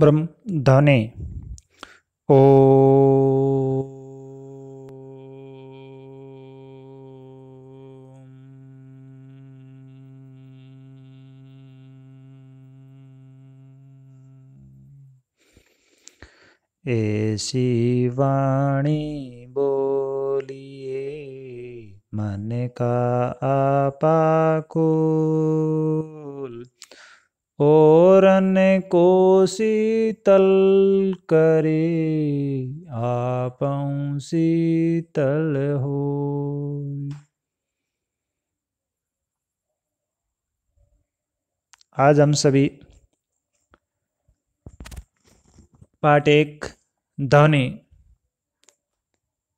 ब्रह्म धने ओ ऐसी वाणी बोलिए मन का आपा को और को शीतल करे आप शीतल हो आज हम सभी पाठ एक ध्वनि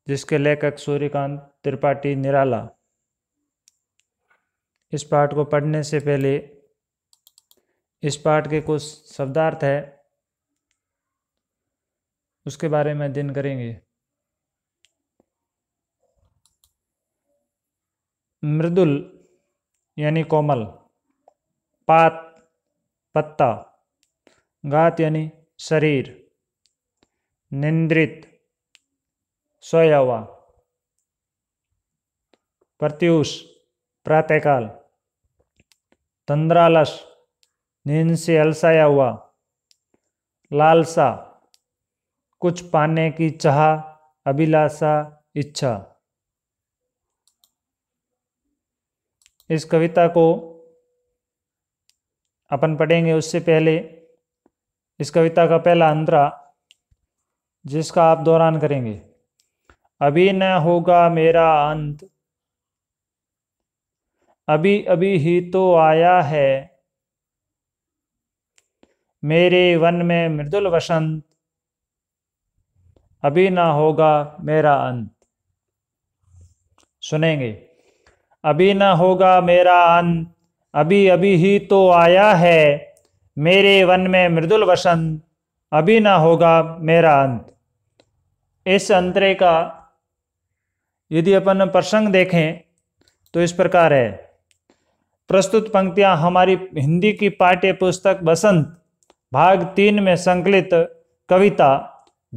जिसके लेखक सूर्यकांत त्रिपाठी निराला इस पाठ को पढ़ने से पहले इस पाठ के कुछ शब्दार्थ है उसके बारे में अध्ययन करेंगे मृदुल यानी कोमल पात पत्ता गात यानी शरीर निंद्रित स्वयवा प्रत्युष प्रातःकाल तंद्रालस नींद से अलसाया हुआ लालसा कुछ पाने की चाह अभिलाषा इच्छा इस कविता को अपन पढ़ेंगे उससे पहले इस कविता का पहला अंतरा जिसका आप दौरान करेंगे अभी न होगा मेरा अंत अभी अभी ही तो आया है मेरे वन में मृदुल वसंत अभी ना होगा मेरा अंत सुनेंगे अभी ना होगा मेरा अंत अभी अभी ही तो आया है मेरे वन में मृदुल वसंत अभी ना होगा मेरा अंत इस अंतरे का यदि अपन प्रसंग देखें तो इस प्रकार है प्रस्तुत पंक्तियां हमारी हिंदी की पाठ्य पुस्तक बसंत भाग तीन में संकलित कविता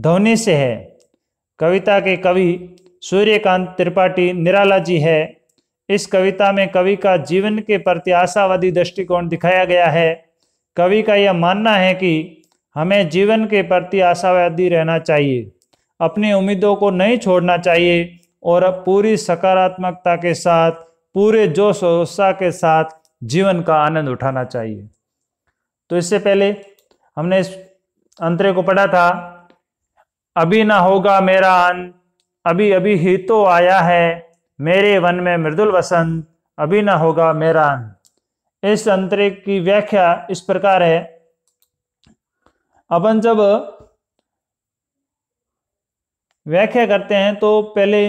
ध्वनि से है कविता के कवि सूर्यकांत त्रिपाठी निराला जी है इस कविता में कवि का जीवन के प्रति आशावादी दृष्टिकोण दिखाया गया है कवि का यह मानना है कि हमें जीवन के प्रति आशावादी रहना चाहिए अपनी उम्मीदों को नहीं छोड़ना चाहिए और अब पूरी सकारात्मकता के साथ पूरे जोश और उत्साह के साथ जीवन का आनंद उठाना चाहिए तो इससे पहले हमने इस अंतरे को पढ़ा था अभी ना होगा मेरा अन अभी अभी ही तो आया है मेरे वन में मृदुल वसंत अभी ना होगा मेरा अन इस अंतरे की व्याख्या इस प्रकार है अपन जब व्याख्या करते हैं तो पहले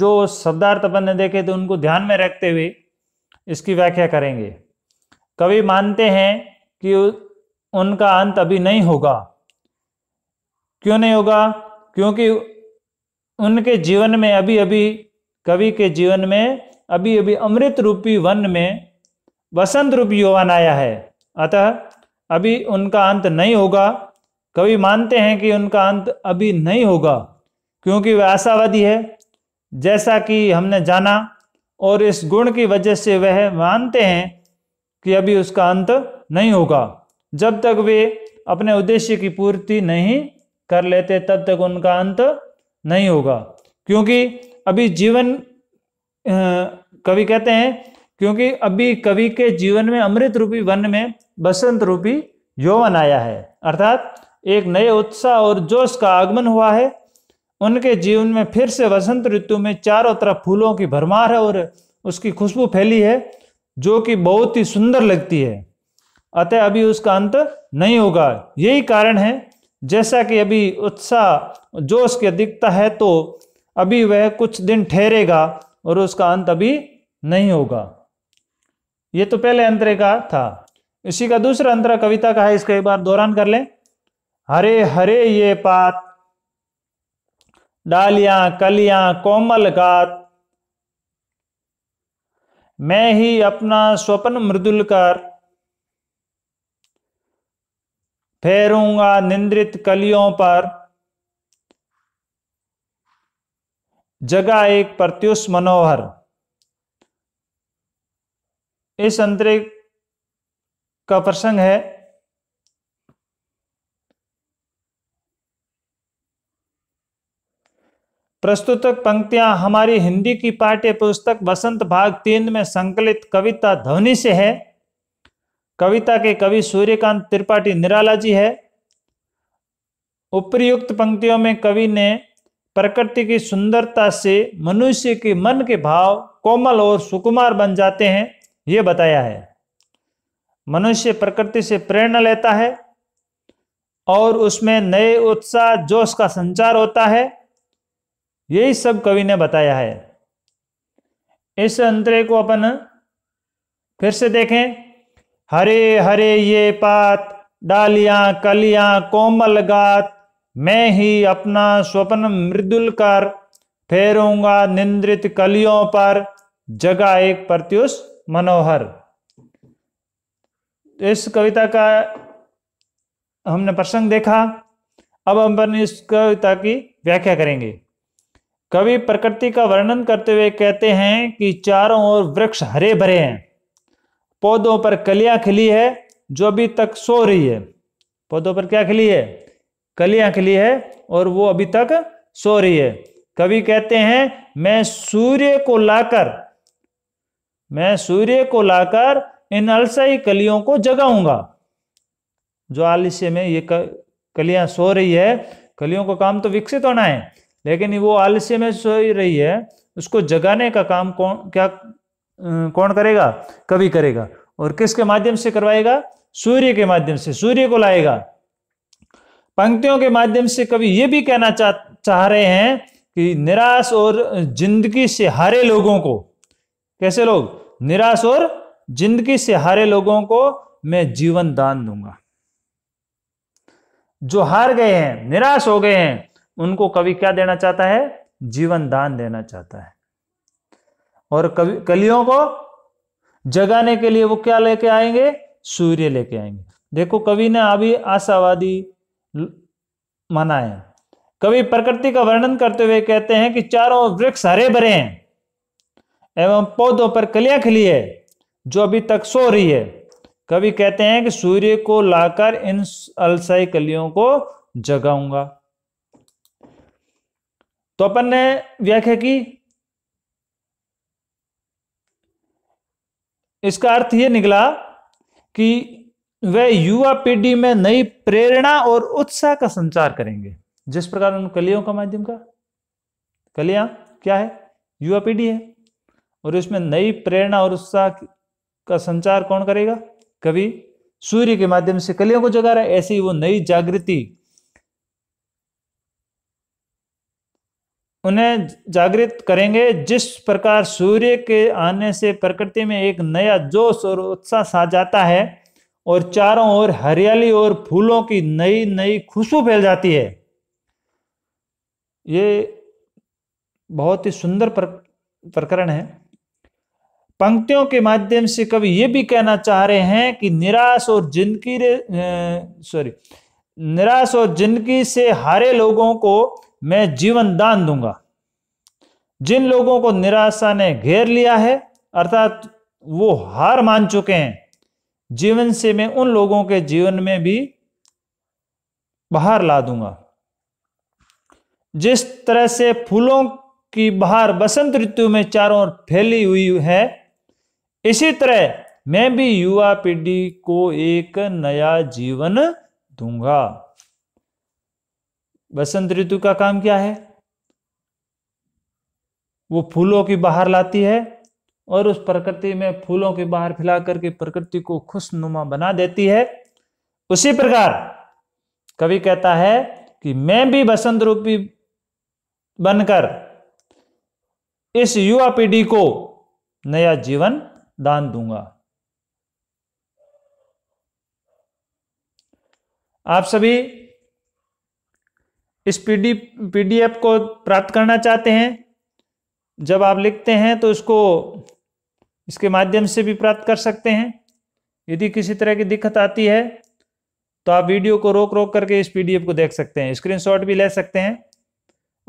जो शब्दार्थ अपन ने देखे थे उनको ध्यान में रखते हुए इसकी व्याख्या करेंगे कवि मानते हैं कि उनका अंत अभी नहीं होगा क्यों नहीं होगा क्योंकि उनके जीवन में अभी अभी कवि के जीवन में अभी अभी अमृत रूपी वन में वसंत रूपी यौवन आया है अतः अभी उनका अंत नहीं होगा कवि मानते हैं कि उनका अंत अभी नहीं होगा क्योंकि वह आशावादी है जैसा कि हमने जाना और इस गुण की वजह से वह मानते हैं कि अभी उसका अंत नहीं होगा जब तक वे अपने उद्देश्य की पूर्ति नहीं कर लेते तब तक उनका अंत नहीं होगा क्योंकि अभी जीवन कवि कहते हैं क्योंकि अभी कवि के जीवन में अमृत रूपी वन में बसंत रूपी यौवन आया है अर्थात एक नए उत्साह और जोश का आगमन हुआ है उनके जीवन में फिर से वसंत ऋतु में चारों तरफ फूलों की भरमार है और उसकी खुशबू फैली है जो कि बहुत ही सुंदर लगती है अतः अभी उसका अंत नहीं होगा यही कारण है जैसा कि अभी उत्साह जोश के दिखता है तो अभी वह कुछ दिन ठहरेगा और उसका अंत अभी नहीं होगा ये तो पहले अंतरे का था इसी का दूसरा अंतरा कविता का है इसका एक बार दौरान कर लें हरे हरे ये पात डालियां कलियां कोमल गात मैं ही अपना स्वप्न मृदुल कर फेरूंगा निंद्रित कलियों पर जगा एक प्रत्युष मनोहर इस अंतरे का प्रसंग है प्रस्तुत पंक्तियां हमारी हिंदी की पाठ्य पुस्तक बसंत भाग तीन में संकलित कविता ध्वनि से है कविता के कवि सूर्यकांत त्रिपाठी निराला जी है उपरियुक्त पंक्तियों में कवि ने प्रकृति की सुंदरता से मनुष्य के मन के भाव कोमल और सुकुमार बन जाते हैं ये बताया है मनुष्य प्रकृति से प्रेरणा लेता है और उसमें नए उत्साह जोश का संचार होता है यही सब कवि ने बताया है इस अंतरे को अपन फिर से देखें हरे हरे ये पात डालियां कलियां कोमल गात मैं ही अपना स्वप्न मृदुल कर फेरूंगा निंद्रित कलियों पर जगा एक प्रत्युष मनोहर तो इस कविता का हमने प्रसंग देखा अब हम इस कविता की व्याख्या करेंगे कवि प्रकृति का वर्णन करते हुए कहते हैं कि चारों ओर वृक्ष हरे भरे हैं पौधों पर कलियां खिली है जो अभी तक सो रही है पौधों पर क्या खिली है कलियां खिली है और वो अभी तक सो रही है कवि कहते हैं मैं सूर्य को लाकर मैं सूर्य को लाकर इन अलसाई कलियों को जगाऊंगा जो आलस्य में ये कलियां सो रही है कलियों का काम तो विकसित होना है लेकिन वो आलस्य में सो रही है उसको जगाने का काम कौन क्या कौन करेगा कवि करेगा और किसके माध्यम से करवाएगा सूर्य के माध्यम से सूर्य को लाएगा पंक्तियों के माध्यम से कवि ये भी कहना चाह चाह रहे हैं कि निराश और जिंदगी से हारे लोगों को कैसे लोग निराश और जिंदगी से हारे लोगों को मैं जीवन दान दूंगा जो हार गए हैं निराश हो गए हैं उनको कवि क्या देना चाहता है जीवन दान देना चाहता है और कवि कलियों को जगाने के लिए वो क्या लेके आएंगे सूर्य लेके आएंगे देखो कवि ने अभी आशावादी माना है कवि प्रकृति का वर्णन करते हुए कहते हैं कि चारों वृक्ष हरे भरे हैं एवं पौधों पर कलियां खिली है जो अभी तक सो रही है कवि कहते हैं कि सूर्य को लाकर इन अलसाई कलियों को जगाऊंगा तो अपन ने व्याख्या की इसका अर्थ ये निकला कि वह युवा पीढ़ी में नई प्रेरणा और उत्साह का संचार करेंगे जिस प्रकार उन कलियों का माध्यम का कलिया क्या है युवा पीढ़ी है और इसमें नई प्रेरणा और उत्साह का संचार कौन करेगा कवि सूर्य के माध्यम से कलियों को जगा रहा है ऐसी वो नई जागृति उन्हें जागृत करेंगे जिस प्रकार सूर्य के आने से प्रकृति में एक नया जोश और उत्साह सा जाता है और चारों ओर हरियाली और फूलों की नई नई खुशबू फैल जाती है ये बहुत ही सुंदर प्रकरण है पंक्तियों के माध्यम से कवि ये भी कहना चाह रहे हैं कि निराश और जिंदगी सॉरी निराश और जिंदगी से हारे लोगों को मैं जीवन दान दूंगा जिन लोगों को निराशा ने घेर लिया है अर्थात वो हार मान चुके हैं जीवन से मैं उन लोगों के जीवन में भी बाहर ला दूंगा जिस तरह से फूलों की बाहर बसंत ऋतु में चारों ओर फैली हुई है इसी तरह मैं भी युवा पीढ़ी को एक नया जीवन दूंगा बसंत ऋतु का काम क्या है वो फूलों की बाहर लाती है और उस प्रकृति में फूलों के बाहर फैला करके प्रकृति को खुशनुमा बना देती है उसी प्रकार कवि कहता है कि मैं भी बसंत रूपी बनकर इस युवा पीढ़ी को नया जीवन दान दूंगा आप सभी इस पीडी पीडीएफ को प्राप्त करना चाहते हैं जब आप लिखते हैं तो इसको इसके माध्यम से भी प्राप्त कर सकते हैं यदि किसी तरह की दिक्कत आती है तो आप वीडियो को रोक रोक करके इस पीडीएफ को देख सकते हैं स्क्रीनशॉट भी ले सकते हैं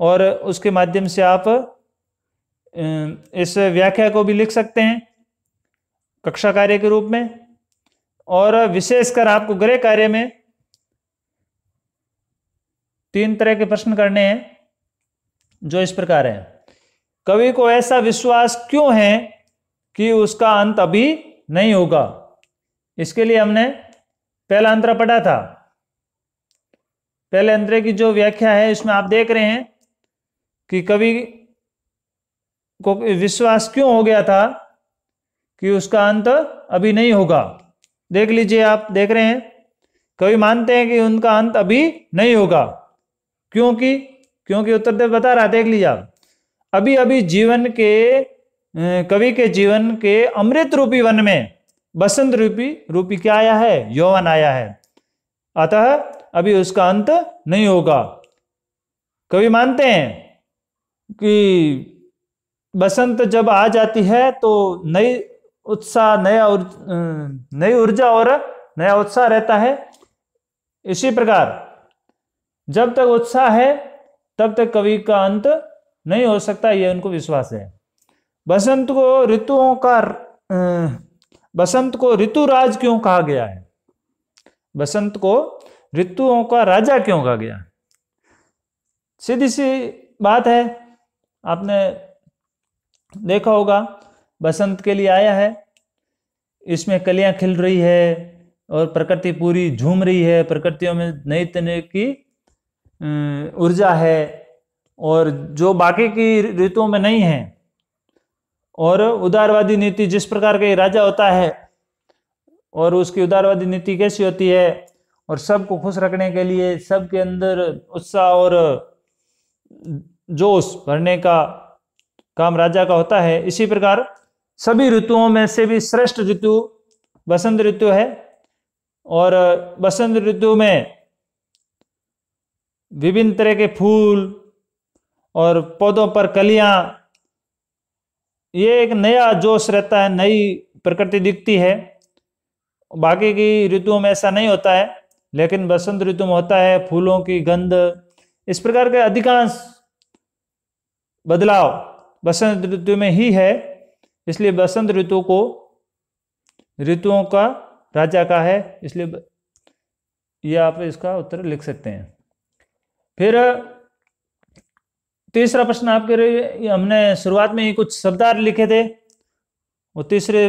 और उसके माध्यम से आप इस व्याख्या को भी लिख सकते हैं कक्षा कार्य के रूप में और विशेषकर आपको गृह कार्य में तीन तरह के प्रश्न करने हैं जो इस प्रकार है कवि को ऐसा विश्वास क्यों है कि उसका अंत अभी नहीं होगा इसके लिए हमने पहला अंतर पढ़ा था पहले अंतरे की जो व्याख्या है इसमें आप देख रहे हैं कि कवि को विश्वास क्यों हो गया था कि उसका अंत अभी नहीं होगा देख लीजिए आप देख रहे हैं कवि मानते हैं कि उनका अंत अभी नहीं होगा क्योंकि क्योंकि उत्तर देव बता रहा देख लीजिए आप अभी अभी जीवन के कवि के जीवन के अमृत रूपी वन में बसंत रूपी रूपी क्या आया है यौवन आया है अतः अभी उसका अंत नहीं होगा कवि मानते हैं कि बसंत जब आ जाती है तो नई उत्साह नया नई ऊर्जा और नया उत्साह रहता है इसी प्रकार जब तक उत्साह है तब तक कवि का अंत नहीं हो सकता यह उनको विश्वास है बसंत को ऋतुओं का बसंत को ऋतुराज क्यों कहा गया है बसंत को ऋतुओं का राजा क्यों कहा गया सीधी सी बात है आपने देखा होगा बसंत के लिए आया है इसमें कलियां खिल रही है और प्रकृति पूरी झूम रही है प्रकृतियों में नई तरह की ऊर्जा है और जो बाकी की ऋतुओं में नहीं है और उदारवादी नीति जिस प्रकार का राजा होता है और उसकी उदारवादी नीति कैसी होती है और सबको खुश रखने के लिए सबके अंदर उत्साह और जोश भरने का काम राजा का होता है इसी प्रकार सभी ऋतुओं में से भी श्रेष्ठ ऋतु बसंत ऋतु है और बसंत ऋतु में विभिन्न तरह के फूल और पौधों पर कलियां ये एक नया जोश रहता है नई प्रकृति दिखती है बाकी की ऋतुओं में ऐसा नहीं होता है लेकिन बसंत ऋतु में होता है फूलों की गंध इस प्रकार के अधिकांश बदलाव बसंत ऋतु में ही है इसलिए बसंत ऋतु को ऋतुओं का राजा का है इसलिए ये आप इसका उत्तर लिख सकते हैं फिर तीसरा प्रश्न आपके हमने शुरुआत में ही कुछ शब्दार्थ लिखे थे वो तीसरे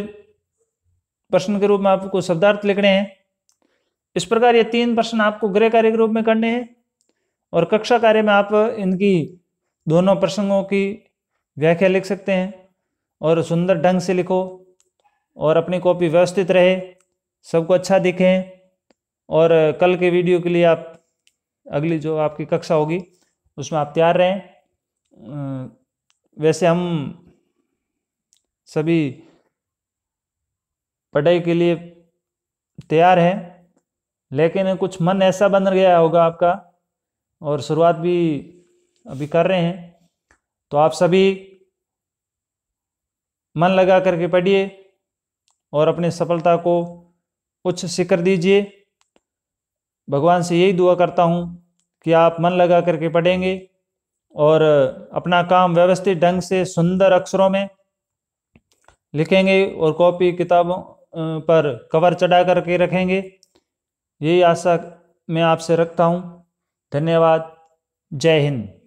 प्रश्न के रूप में आपको शब्दार्थ लिखने हैं इस प्रकार ये तीन प्रश्न आपको गृह कार्य के रूप में करने हैं और कक्षा कार्य में आप इनकी दोनों प्रसंगों की व्याख्या लिख सकते हैं और सुंदर ढंग से लिखो और अपनी कॉपी व्यवस्थित रहे सबको अच्छा दिखे और कल के वीडियो के लिए आप अगली जो आपकी कक्षा होगी उसमें आप तैयार रहें वैसे हम सभी पढ़ाई के लिए तैयार हैं लेकिन कुछ मन ऐसा बन गया होगा आपका और शुरुआत भी अभी कर रहे हैं तो आप सभी मन लगा करके पढ़िए और अपनी सफलता को उच्च शिखर दीजिए भगवान से यही दुआ करता हूँ कि आप मन लगा करके पढ़ेंगे और अपना काम व्यवस्थित ढंग से सुंदर अक्षरों में लिखेंगे और कॉपी किताबों पर कवर चढ़ा करके रखेंगे यही आशा मैं आपसे रखता हूँ धन्यवाद जय हिंद